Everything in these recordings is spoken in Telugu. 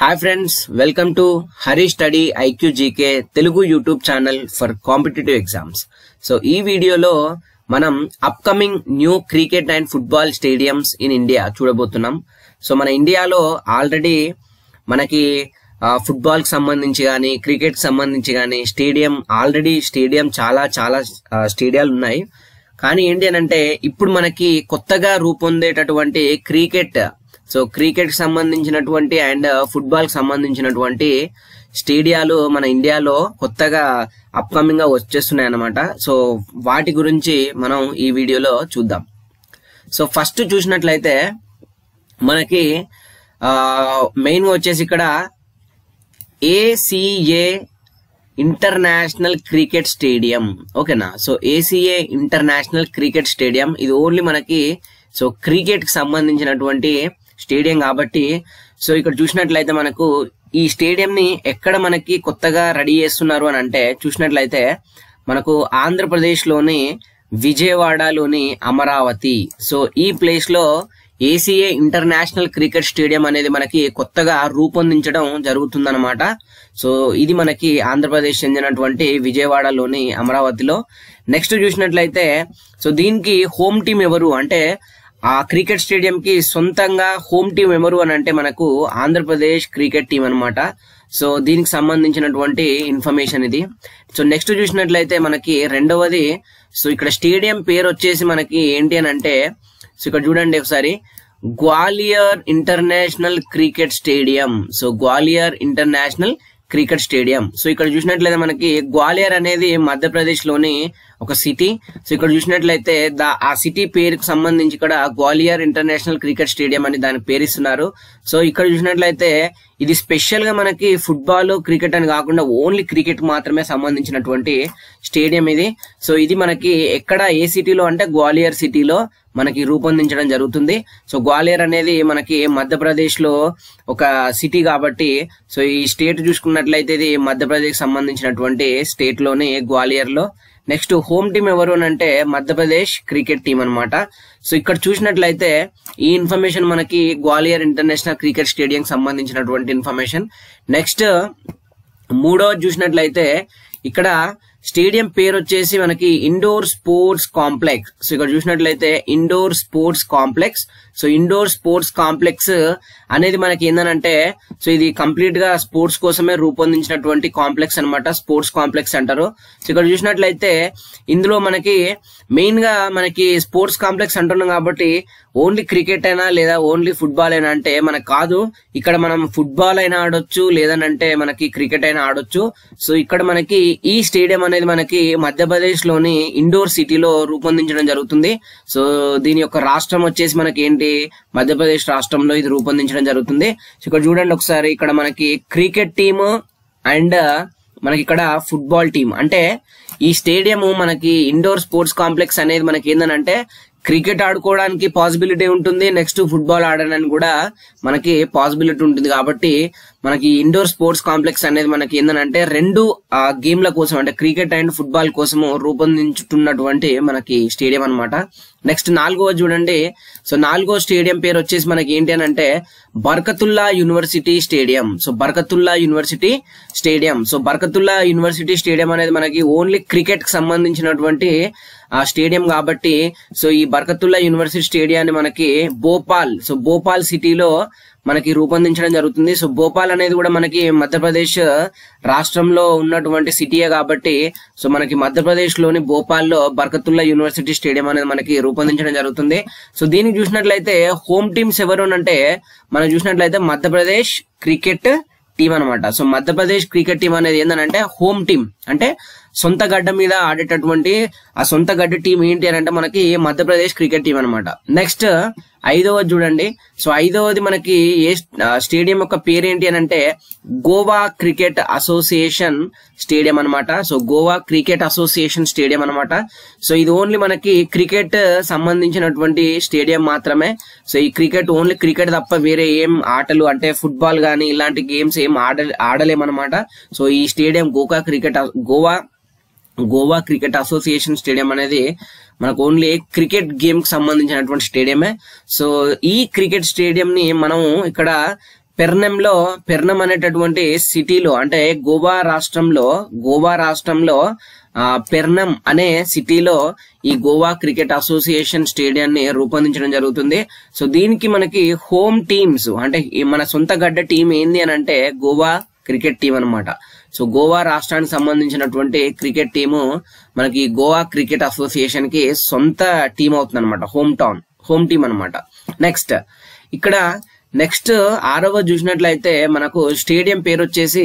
Hi friends welcome to Hari study IQ GK Telugu YouTube channel for competitive exams so ఈ వీడియోలో మనం upcoming new cricket and football stadiums in India చూడబోతున్నాం సో మన ఇండియాలో ఆల్రెడీ మనకి ఫుట్బాల్కి సంబంధించి కానీ క్రికెట్కి సంబంధించి కానీ స్టేడియం ఆల్రెడీ స్టేడియం చాలా చాలా స్టేడియాలు ఉన్నాయి కానీ ఏంటి అని అంటే ఇప్పుడు మనకి కొత్తగా రూపొందేటటువంటి క్రికెట్ సో క్రికెట్ కి సంబంధించినటువంటి అండ్ ఫుట్బాల్ కి సంబంధించినటువంటి స్టేడియాలు మన ఇండియాలో కొత్తగా అప్కమింగ్ గా వచ్చేస్తున్నాయి అనమాట సో వాటి గురించి మనం ఈ వీడియోలో చూద్దాం సో ఫస్ట్ చూసినట్లయితే మనకి మెయిన్ గా వచ్చేసి ఇక్కడ ఏసీఏ ఇంటర్నేషనల్ క్రికెట్ స్టేడియం ఓకేనా so ACA international cricket stadium ఇది ఓన్లీ మనకి సో క్రికెట్ కి సంబంధించినటువంటి స్టేడియం కాబట్టి సో ఇక్కడ చూసినట్లయితే మనకు ఈ స్టేడియం ని ఎక్కడ మనకి కొత్తగా రెడీ చేస్తున్నారు అని అంటే చూసినట్లయితే మనకు ఆంధ్రప్రదేశ్ లోని విజయవాడలోని అమరావతి సో ఈ ప్లేస్ లో ఏసీఏ ఇంటర్నేషనల్ క్రికెట్ స్టేడియం అనేది మనకి కొత్తగా రూపొందించడం జరుగుతుందన్నమాట సో ఇది మనకి ఆంధ్రప్రదేశ్ చెందినటువంటి విజయవాడలోని అమరావతిలో నెక్స్ట్ చూసినట్లయితే సో దీనికి హోమ్ టీం ఎవరు అంటే ఆ క్రికెట్ స్టేడియం కి సొంతంగా హోమ్ టీం ఎవరు అని అంటే మనకు ఆంధ్రప్రదేశ్ క్రికెట్ టీం అనమాట సో దీనికి సంబంధించినటువంటి ఇన్ఫర్మేషన్ ఇది సో నెక్స్ట్ చూసినట్లయితే మనకి రెండవది సో ఇక్కడ స్టేడియం పేరు వచ్చేసి మనకి ఏంటి అని అంటే సో ఇక్కడ చూడండి ఒకసారి Gwalior international cricket stadium so Gwalior international cricket stadium so ఇక్కడ చూసినట్లయితే మనకి గ్వాలియర్ అనేది మధ్యప్రదేశ్ లోని ఒక సిటీ సో ఇక్కడ చూసినట్లయితే దా ఆ సిటీ పేరుకు సంబంధించి ఇక్కడ గ్వాలియర్ ఇంటర్నేషనల్ క్రికెట్ స్టేడియం అని పేరు పేరిస్తున్నారు సో ఇక్కడ చూసినట్లయితే ఇది స్పెషల్ గా మనకి ఫుట్బాల్ క్రికెట్ అని కాకుండా ఓన్లీ క్రికెట్ మాత్రమే సంబంధించినటువంటి స్టేడియం ఇది సో ఇది మనకి ఎక్కడ ఏ సిటీలో అంటే గ్వాలియర్ సిటీలో మనకి రూపొందించడం జరుగుతుంది సో గ్వాలియర్ అనేది మనకి మధ్యప్రదేశ్ లో ఒక సిటీ కాబట్టి సో ఈ స్టేట్ చూసుకున్నట్లయితే ఇది మధ్యప్రదేశ్ సంబంధించినటువంటి స్టేట్ లోని గ్వాలియర్ లో నెక్స్ట్ హోమ్ టీం ఎవరు అని అంటే మధ్యప్రదేశ్ క్రికెట్ టీం అనమాట సో ఇక్కడ చూసినట్లయితే ఈ ఇన్ఫర్మేషన్ మనకి గ్వాలియర్ ఇంటర్నేషనల్ క్రికెట్ స్టేడియం సంబంధించినటువంటి ఇన్ఫర్మేషన్ నెక్స్ట్ మూడో చూసినట్లయితే ఇక్కడ స్టేడియం పేరు వచ్చేసి మనకి ఇండోర్ స్పోర్ట్స్ కాంప్లెక్స్ సో ఇక్కడ చూసినట్లయితే indoor sports complex so indoor sports complex అనేది మనకి అంటే సో ఇది కంప్లీట్ గా స్పోర్ట్స్ కోసమే రూపొందించినటువంటి కాంప్లెక్స్ అనమాట స్పోర్ట్స్ కాంప్లెక్స్ అంటారు సో ఇక్కడ చూసినట్లయితే ఇందులో మనకి మెయిన్ గా మనకి స్పోర్ట్స్ కాంప్లెక్స్ అంటున్నాం కాబట్టి ఓన్లీ క్రికెట్ అయినా లేదా ఓన్లీ ఫుట్బాల్ అయినా అంటే మనకు కాదు ఇక్కడ మనం ఫుట్బాల్ అయినా ఆడొచ్చు లేదనంటే మనకి క్రికెట్ అయినా ఆడొచ్చు సో ఇక్కడ మనకి ఈ స్టేడియం అనేది మనకి మధ్యప్రదేశ్ లోని ఇండోర్ సిటీలో రూపొందించడం జరుగుతుంది సో దీని యొక్క రాష్ట్రం వచ్చేసి మనకి ఏంటి మధ్యప్రదేశ్ రాష్ట్రంలో ఇది రూపొందించడం జరుగుతుంది సో ఇక్కడ చూడండి ఒకసారి ఇక్కడ మనకి క్రికెట్ టీమ్ అండ్ మనకి ఇక్కడ ఫుట్బాల్ టీం అంటే ఈ స్టేడియం మనకి ఇండోర్ స్పోర్ట్స్ కాంప్లెక్స్ అనేది మనకి ఏంటంటే క్రికెట్ ఆడుకోవడానికి పాసిబిలిటీ ఉంటుంది నెక్స్ట్ ఫుట్బాల్ ఆడడానికి కూడా మనకి పాసిబిలిటీ ఉంటుంది కాబట్టి మనకి ఇండోర్ స్పోర్ట్స్ కాంప్లెక్స్ అనేది మనకి ఏంటంటే రెండు గేమ్ల కోసం అంటే క్రికెట్ అండ్ ఫుట్బాల్ కోసము రూపొందించుతున్నటువంటి మనకి స్టేడియం అనమాట నెక్స్ట్ నాలుగవ చూడండి సో నాలుగో స్టేడియం పేరు వచ్చేసి మనకి ఏంటి అని అంటే Barkatullah university stadium so Barkatullah university stadium so Barkatullah university stadium అనేది మనకి ఓన్లీ క్రికెట్ కి సంబంధించినటువంటి ఆ స్టేడియం కాబట్టి సో ఈ బర్కతుల్లా యూనివర్సిటీ స్టేడియాన్ని మనకి భోపాల్ సో భోపాల్ సిటీలో మనకి రూపొందించడం జరుగుతుంది సో భోపాల్ అనేది కూడా మనకి మధ్యప్రదేశ్ రాష్ట్రంలో ఉన్నటువంటి సిటీయే కాబట్టి సో మనకి మధ్యప్రదేశ్ లోని భోపాల్లో బర్కతుల్లా యూనివర్సిటీ స్టేడియం అనేది మనకి రూపొందించడం జరుగుతుంది సో దీన్ని చూసినట్లయితే హోమ్ టీమ్స్ ఎవరు అంటే మనం చూసినట్లయితే మధ్యప్రదేశ్ క్రికెట్ టీం అనమాట సో మధ్యప్రదేశ్ క్రికెట్ టీం అనేది ఏంటంటే హోమ్ టీం అంటే సొంత గడ్డ మీద ఆడేటటువంటి ఆ సొంత గడ్డ టీం ఏంటి అని అంటే మనకి మధ్యప్రదేశ్ క్రికెట్ టీం అనమాట నెక్స్ట్ ఐదవది చూడండి సో ఐదవది మనకి ఏ స్టేడియం యొక్క పేరు ఏంటి అని అంటే గోవా క్రికెట్ అసోసియేషన్ స్టేడియం అనమాట so Goa cricket association stadium అనమాట సో ఇది ఓన్లీ మనకి క్రికెట్ సంబంధించినటువంటి స్టేడియం మాత్రమే సో ఈ క్రికెట్ ఓన్లీ క్రికెట్ తప్ప వేరే ఏం ఆటలు అంటే ఫుట్బాల్ కానీ ఇలాంటి గేమ్స్ ఏం ఆడ ఆడలేమన్నమాట సో ఈ స్టేడియం గోకా cricket Goa Goa cricket association stadium అనేది మనకు ఓన్లీ క్రికెట్ గేమ్ కి సంబంధించినటువంటి స్టేడియమే సో ఈ క్రికెట్ స్టేడియం ని మనం ఇక్కడ పెర్నంలో పెర్నం అనేటటువంటి సిటీలో అంటే గోవా రాష్ట్రంలో గోవా రాష్ట్రంలో పెర్నం అనే సిటీలో ఈ గోవా క్రికెట్ అసోసియేషన్ స్టేడియాన్ని రూపొందించడం జరుగుతుంది సో దీనికి మనకి హోమ్ టీమ్స్ అంటే మన సొంత గడ్డ టీం ఏంది అని అంటే గోవా క్రికెట్ టీం అనమాట సో గోవా రాష్ట్రానికి సంబంధించినటువంటి క్రికెట్ టీము మనకి గోవా క్రికెట్ అసోసియేషన్ కి సొంత టీం అవుతుంది అనమాట హోమ్ టౌన్ హోమ్ టీం అనమాట నెక్స్ట్ ఇక్కడ నెక్స్ట్ ఆరవ చూసినట్లయితే మనకు స్టేడియం పేరు వచ్చేసి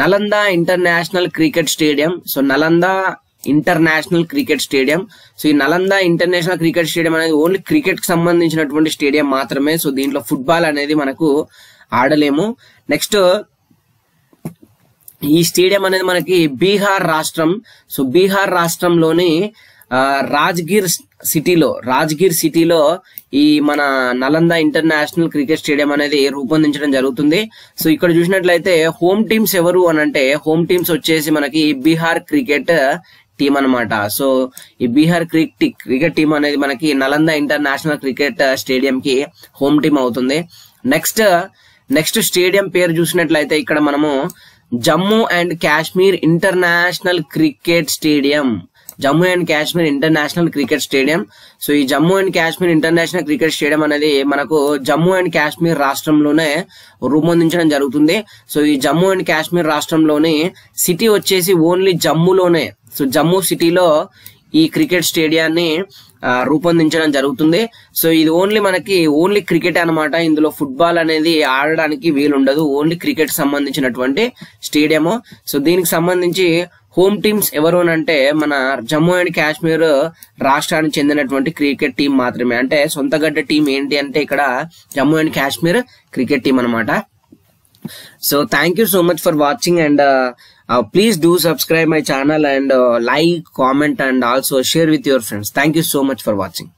Nalanda international cricket stadium so Nalanda international cricket stadium so ఈ నలంద ఇంటర్నేషనల్ క్రికెట్ స్టేడియం అనేది ఓన్లీ క్రికెట్ కి సంబంధించినటువంటి స్టేడియం మాత్రమే సో దీంట్లో ఫుట్బాల్ అనేది మనకు ఆడలేము నెక్స్ట్ ఈ స్టేడియం అనేది మనకి బీహార్ రాష్ట్రం సో బీహార్ రాష్ట్రంలోని రాజ్గిర్ సిటీలో రాజ్గిర్ సిటీలో ఈ మన నలంద ఇంటర్నేషనల్ క్రికెట్ స్టేడియం అనేది రూపొందించడం జరుగుతుంది సో ఇక్కడ చూసినట్లయితే హోమ్ టీమ్స్ ఎవరు అని అంటే హోమ్ టీమ్స్ వచ్చేసి మనకి బీహార్ క్రికెట్ టీం అనమాట సో ఈ బీహార్ క్రికెట్ క్రికెట్ టీం అనేది మనకి నలంద ఇంటర్నేషనల్ క్రికెట్ స్టేడియం కి హోమ్ టీం అవుతుంది నెక్స్ట్ నెక్స్ట్ స్టేడియం పేరు చూసినట్లయితే ఇక్కడ మనము Jammu and Kashmir international cricket stadium Jammu and Kashmir international cricket stadium so ఈ Jammu and Kashmir international cricket stadium అనేది మనకు జమ్మూ అండ్ కాశ్మీర్ రాష్ట్రంలోనే రూపొందించడం జరుగుతుంది సో ఈ జమ్మూ అండ్ కాశ్మీర్ రాష్ట్రంలోని సిటీ వచ్చేసి ఓన్లీ జమ్మూలోనే సో జమ్మూ సిటీలో ఈ క్రికెట్ స్టేడియాన్ని రూపొందించడం జరుగుతుంది సో ఇది ఓన్లీ మనకి ఓన్లీ క్రికెట్ అనమాట ఇందులో ఫుట్బాల్ అనేది ఆడడానికి వీలుండదు ఓన్లీ క్రికెట్ సంబంధించినటువంటి స్టేడియము సో దీనికి సంబంధించి హోమ్ టీమ్స్ ఎవరు అంటే మన జమ్మూ అండ్ కాశ్మీర్ రాష్ట్రానికి చెందినటువంటి క్రికెట్ టీం మాత్రమే అంటే సొంత గడ్డ టీం ఏంటి అంటే ఇక్కడ Jammu and Kashmir cricket team అనమాట so thank you so much for watching and Uh, please do subscribe my channel and uh, like, comment and also share with your friends. Thank you so much for watching.